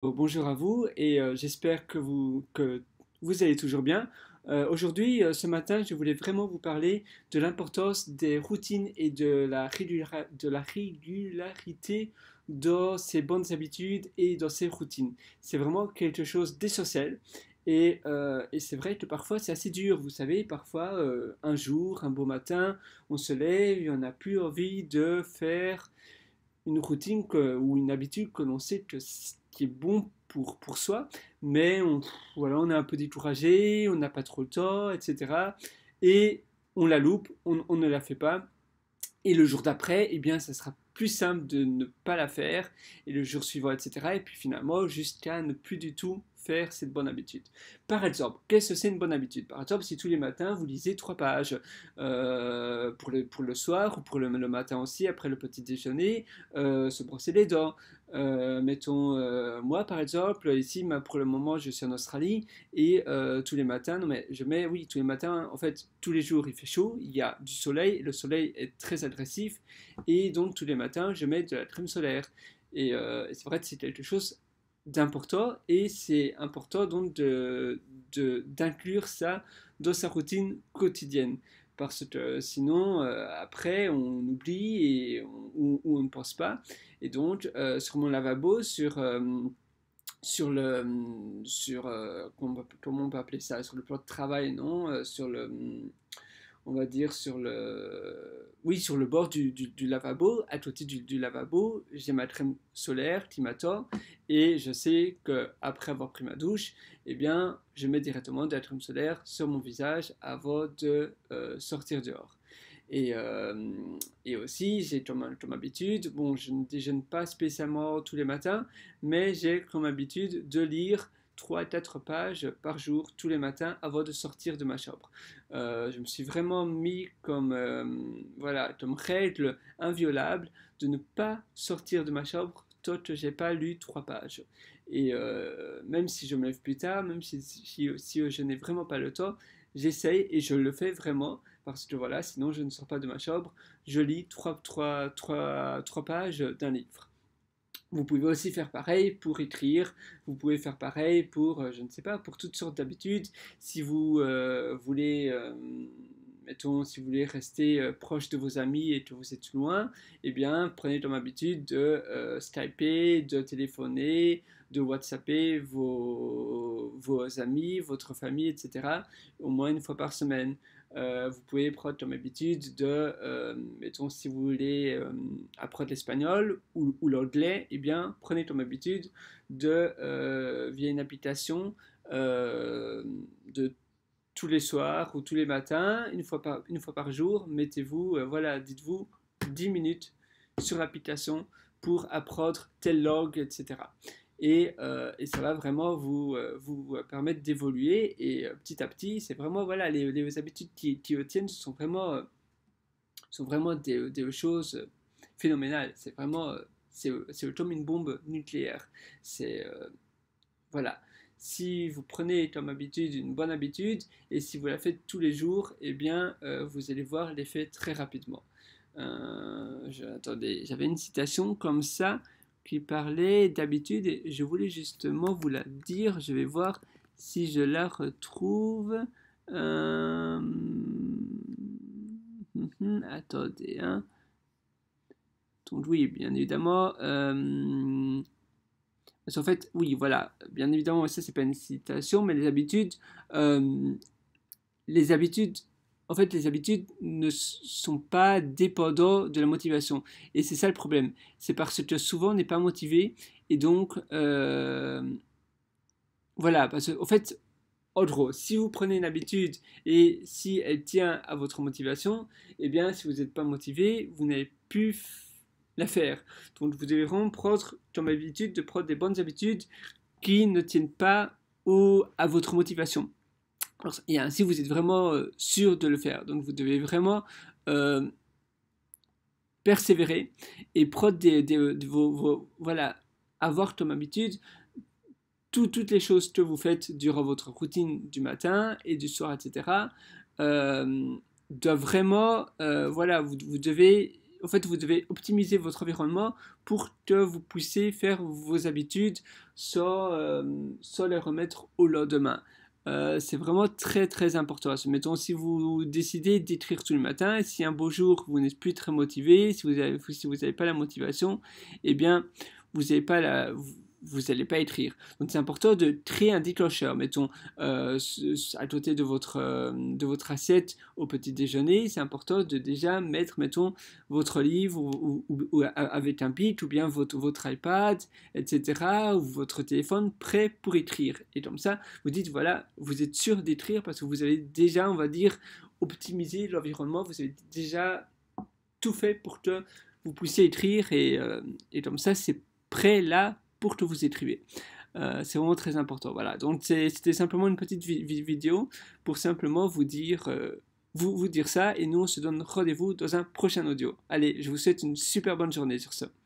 Bonjour à vous et euh, j'espère que vous, que vous allez toujours bien. Euh, aujourd'hui, euh, ce matin, je voulais vraiment vous parler de l'importance des routines et de la, de régularité dans ces bonnes habitudes et dans ces routines. C'est vraiment quelque chose d'essentiel et, c'est vrai que parfois c'est assez dur, vous savez, parfois un jour, un beau matin, on se lève et on n'a plus envie de faire une routine ou une habitude que l'on sait que qui est bon pour, pour soi, mais on, voilà, on est un peu découragé, on n'a pas trop le temps, etc. Et on la loupe, on, on ne la fait pas. Et le jour d'après, et eh bien, ça sera plus simple de ne pas la faire, et le jour suivant, etc. Et puis finalement, jusqu'à ne plus du tout faire cette bonne habitude. Par exemple, qu'est-ce que c'est une bonne habitude Par exemple, si tous les matins vous lisez trois pages euh, pour, le, pour le soir ou pour le, matin aussi, après le petit déjeuner, euh, se brosser les dents. Euh, mettons, moi par exemple, ici pour le moment je suis en Australie et tous les matins, non, mais je mets, oui, tous les matins, en fait, tous les jours il fait chaud, il y a du soleil, le soleil est très agressif et donc tous les matins je mets de la crème solaire. et c'est vrai que c'est quelque chose d'important et c'est important donc de, d'inclure ça dans sa routine quotidienne parce que sinon euh, après on oublie et on, ou, on ne pense pas et donc euh, sur mon lavabo sur euh, sur le sur comment, on peut appeler ça sur le plan de travail non sur le on va dire, sur le, oui, sur le bord du, lavabo, à côté du, lavabo, j'ai ma crème solaire m'attend et je sais qu'après avoir pris ma douche, eh bien, je mets directement de la crème solaire sur mon visage avant de euh, sortir dehors. Euh, et, aussi, j'ai comme, comme, habitude, bon, je ne déjeune pas spécialement tous les matins, mais j'ai comme habitude de lire trois, à 4 pages par jour, tous les matins, avant de sortir de ma chambre. Euh, je me suis vraiment mis comme, euh, voilà, comme règle inviolable de ne pas sortir de ma chambre tant que j'ai pas lu 3 pages. Et euh, même si je me lève plus tard, même si, si, je n'ai vraiment pas le temps, j'essaye et je le fais vraiment parce que voilà, sinon je ne sors pas de ma chambre, je lis trois 3 pages d'un livre. Vous pouvez aussi faire pareil pour écrire, vous pouvez faire pareil pour, euh, je ne sais pas, pour toutes sortes d'habitudes. Si vous euh, voulez euh, si vous voulez rester euh, proche de vos amis et que vous êtes loin, eh bien, prenez comme habitude de skype euh, Skyper, de téléphoner, de WhatsApper vos, vos amis, votre famille, etc., au moins une fois par semaine. Euh, vous pouvez prendre comme habitude de, mettons, si vous voulez apprendre l'espagnol ou, l'anglais, eh bien, prenez comme habitude de, via une application, de tous les soirs ou tous les matins, une fois par, une fois par jour, mettez-vous, euh, voilà, dites-vous 10 minutes sur l'application pour apprendre tel log, etc. Et, euh, et, ça va vraiment vous, euh, vous permettre d'évoluer et petit à petit, c'est vraiment, voilà, les, les habitudes qui, qui tiennent sont vraiment, sont vraiment des, des choses phénoménales. C'est vraiment, c'est comme une bombe nucléaire. C'est, voilà si vous prenez comme habitude une bonne habitude et si vous la faites tous les jours, eh bien, euh, vous allez voir l'effet très rapidement. Euh, j'avais une citation comme ça qui parlait d'habitude et je voulais justement vous la dire. Je vais voir si je la retrouve. Euh, attendez, hein. Donc oui, bien évidemment. Parce qu'en fait, oui, voilà, bien évidemment, ça c'est pas une citation, mais les habitudes, euh, les habitudes, en fait, les habitudes ne sont pas dépendantes de la motivation. Et c'est ça le problème. C'est parce que souvent on n'est pas motivé, et donc, euh, voilà, parce qu'en fait, en gros, si vous prenez une habitude et si elle tient à votre motivation, eh bien, si vous n'êtes pas motivé, vous n'avez plus l'affaire. Donc vous devez vraiment prendre, comme habitude, de prendre des bonnes habitudes qui ne tiennent pas au, à votre motivation. et ainsi, vous êtes vraiment euh, sûr de le faire. Donc vous devez vraiment euh, persévérer et prendre des, voilà, avoir comme habitude toutes les choses que vous faites durant votre routine du matin et du soir, etc. Euh, vraiment, euh, voilà, vous devez en fait, vous devez optimiser votre environnement pour que vous puissiez faire vos habitudes sans, euh, les remettre au lendemain. Euh, c'est vraiment très très important. Mettons, si vous décidez d'écrire tout le matin, si un beau jour vous n'êtes plus très motivé, si vous n'avez si pas la motivation, eh bien, vous n'avez pas la vous n'allez pas écrire. Donc c'est important de créer un déclencheur. Mettons euh, à côté de votre, euh, de votre assiette au petit déjeuner, c'est important de déjà mettre, mettons, votre livre avec un pic ou bien votre, votre iPad, etc. ou votre téléphone prêt pour écrire. Et comme ça, vous dites, voilà, vous êtes sûr d'écrire parce que vous avez déjà, on va dire, optimisé l'environnement, vous avez déjà tout fait pour que vous puissiez écrire et, euh, et comme ça, c'est prêt là pour que vous écriviez. Euh, c'est vraiment très important. Voilà. Donc c'était simplement une petite vidéo pour simplement vous dire, euh, vous, vous dire ça et nous on se donne rendez-vous dans un prochain audio. Allez, je vous souhaite une super bonne journée sur ce.